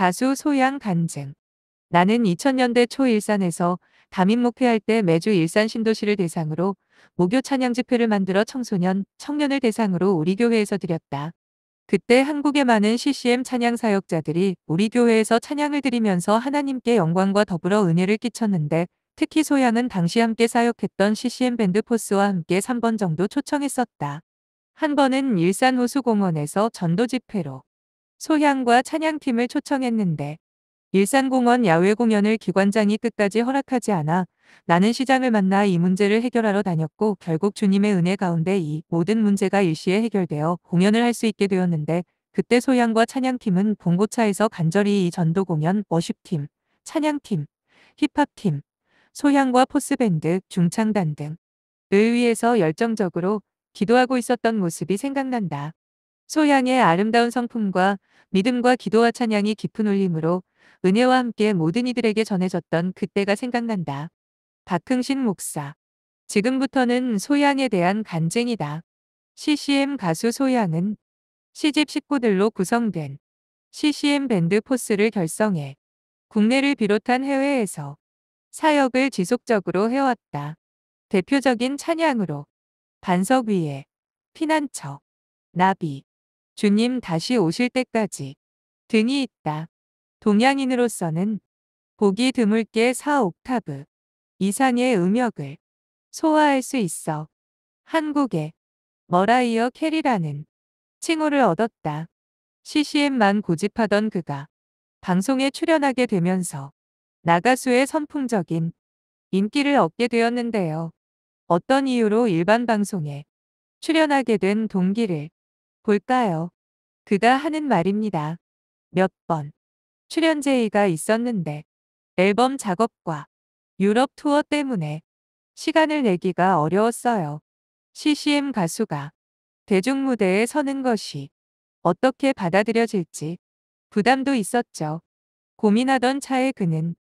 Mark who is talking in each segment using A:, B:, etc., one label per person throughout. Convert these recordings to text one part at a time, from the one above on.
A: 가수 소양 간증. 나는 2000년대 초 일산에서 담임 목회할 때 매주 일산 신도시를 대상으로 목요 찬양 집회를 만들어 청소년, 청년을 대상으로 우리 교회에서 드렸다. 그때 한국의 많은 CCM 찬양 사역자들이 우리 교회에서 찬양을 드리면서 하나님께 영광과 더불어 은혜를 끼쳤는데 특히 소양은 당시 함께 사역했던 CCM 밴드 포스와 함께 3번 정도 초청했었다. 한 번은 일산 호수공원에서 전도 집회로 소향과 찬양팀을 초청했는데 일산공원 야외 공연을 기관장이 끝까지 허락하지 않아 나는 시장을 만나 이 문제를 해결하러 다녔고 결국 주님의 은혜 가운데 이 모든 문제가 일시에 해결되어 공연을 할 수 있게 되었는데 그때 소향과 찬양팀은 봉고차에서 간절히 이 전도 공연 워십팀, 찬양팀, 힙합팀, 소향과 포스밴드, 중창단 등을 위해서 열정적으로 기도하고 있었던 모습이 생각난다. 소향의 아름다운 성품과 믿음과 기도와 찬양이 깊은 울림으로 은혜와 함께 모든 이들에게 전해졌던 그때가 생각난다. 박흥신 목사. 지금부터는 소향에 대한 간쟁이다 CCM 가수 소향은 시집 식구들로 구성된 CCM 밴드 포스를 결성해 국내를 비롯한 해외에서 사역을 지속적으로 해왔다. 대표적인 찬양으로 반석 위에 피난처, 나비, 주님 다시 오실 때까지 등이 있다. 동양인으로서는 보기 드물게 4옥타브 이상의 음역을 소화할 수 있어 한국의 머라이어 캐리라는 칭호를 얻었다. CCM만 고집하던 그가 방송에 출연하게 되면서 나가수의 선풍적인 인기를 얻게 되었는데요. 어떤 이유로 일반 방송에 출연하게 된 동기를 볼까요? 그가 하는 말입니다. 몇 번. 출연 제의가 있었는데 앨범 작업과 유럽 투어 때문에 시간을 내기가 어려웠어요. CCM 가수가 대중무대에 서는 것이 어떻게 받아들여질지 부담도 있었죠. 고민하던 차에 그는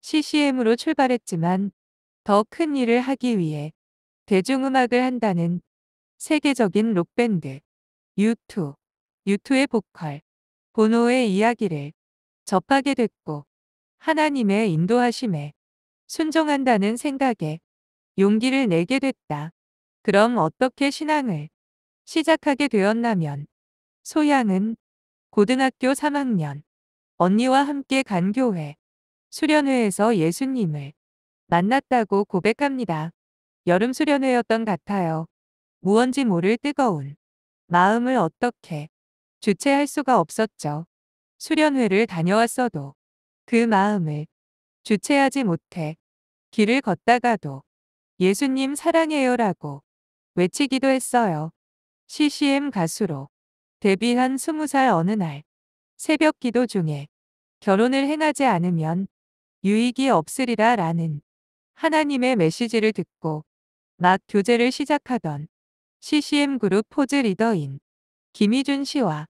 A: CCM으로 출발했지만 더 큰 일을 하기 위해 대중음악을 한다는 세계적인 록밴드 유투, 유투의 보컬, 보노의 이야기를 접하게 됐고 하나님의 인도하심에 순종한다는 생각에 용기를 내게 됐다. 그럼 어떻게 신앙을 시작하게 되었나면 소양은 고등학교 3학년 언니와 함께 간 교회 수련회에서 예수님을 만났다고 고백합니다. 여름 수련회였던 같아요. 무언지 모를 뜨거운 마음을 어떻게 주체할 수가 없었죠. 수련회를 다녀왔어도 그 마음을 주체하지 못해 길을 걷다가도 예수님 사랑해요라고 외치기도 했어요. CCM 가수로 데뷔한 20살 어느 날 새벽 기도 중에 결혼을 행하지 않으면 유익이 없으리라 라는 하나님의 메시지를 듣고 막 교제를 시작하던 CCM그룹 포즈 리더인 김희준 씨와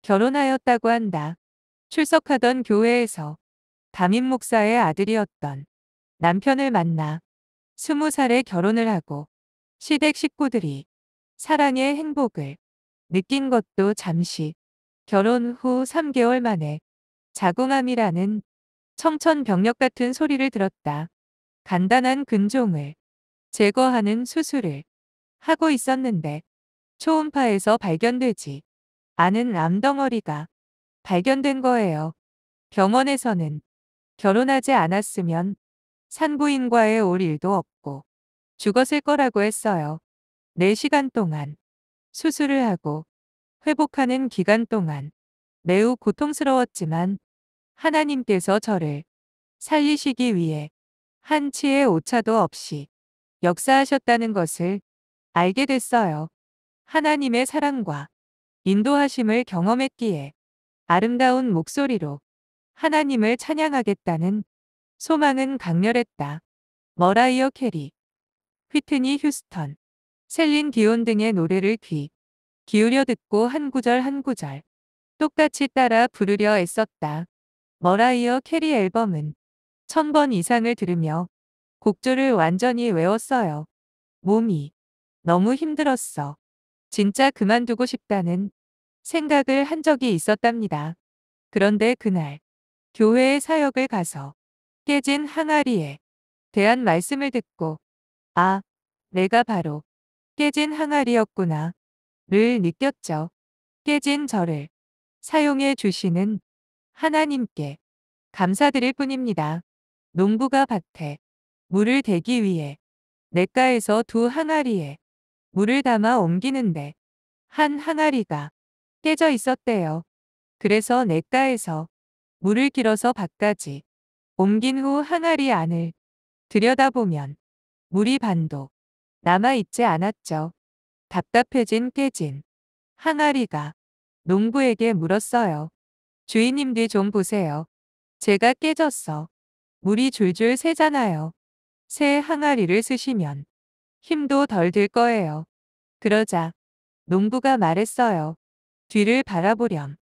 A: 결혼하였다고 한다. 출석하던 교회에서 담임 목사의 아들이었던 남편을 만나 20살에 결혼을 하고 시댁 식구들이 사랑의 행복을 느낀 것도 잠시 결혼 후 3개월 만에 자궁암이라는 청천벽력 같은 소리를 들었다. 간단한 근종을 제거하는 수술을 하고 있었는데 초음파에서 발견되지 않은 암덩어리가 발견된 거예요. 병원에서는 결혼하지 않았으면 산부인과에 올 일도 없고 죽었을 거라고 했어요. 4시간 동안 수술을 하고 회복하는 기간 동안 매우 고통스러웠지만 하나님께서 저를 살리시기 위해 한치의 오차도 없이 역사하셨다는 것을 알게 됐어요. 하나님의 사랑과 인도하심을 경험했기에 아름다운 목소리로 하나님을 찬양하겠다는 소망은 강렬했다. 머라이어 캐리, 휘트니 휴스턴, 셀린 디온 등의 노래를 귀 기울여 듣고 한 구절 한 구절 똑같이 따라 부르려 애썼다. 머라이어 캐리 앨범은 천 번 이상을 들으며 곡조를 완전히 외웠어요. 몸이 너무 힘들었어. 진짜 그만두고 싶다는 생각을 한 적이 있었답니다. 그런데 그날 교회의 사역을 가서 깨진 항아리에 대한 말씀을 듣고 아, 내가 바로 깨진 항아리였구나 를 느꼈죠. 깨진 저를 사용해 주시는 하나님께 감사드릴 뿐입니다. 농부가 밭에 물을 대기 위해 냇가에서 두 항아리에 물을 담아 옮기는데 한 항아리가 깨져 있었대요. 그래서 냇가에서 물을 길어서 밭까지 옮긴 후 항아리 안을 들여다보면 물이 반도 남아있지 않았죠. 답답해진 깨진 항아리가 농부에게 물었어요. 주인님 뒤좀 보세요. 제가 깨졌어. 물이 줄줄 새잖아요. 새 항아리를 쓰시면 힘도 덜 들 거예요. 그러자 농부가 말했어요. 뒤를 바라보렴.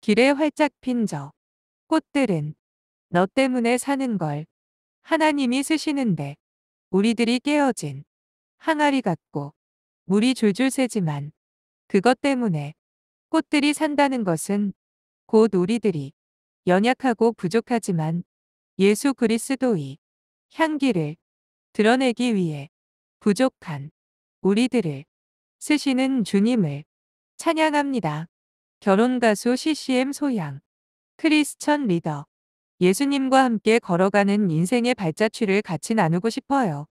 A: 길에 활짝 핀 저 꽃들은 너 때문에 사는 걸 하나님이 쓰시는데 우리들이 깨어진 항아리 같고 물이 줄줄 새지만 그것 때문에 꽃들이 산다는 것은 곧 우리들이 연약하고 부족하지만 예수 그리스도의 향기를 드러내기 위해 부족한 우리들을 쓰시는 주님을 찬양합니다. 결혼 가수 CCM 소양 크리스천 리더 예수님과 함께 걸어가는 인생의 발자취를 같이 나누고 싶어요.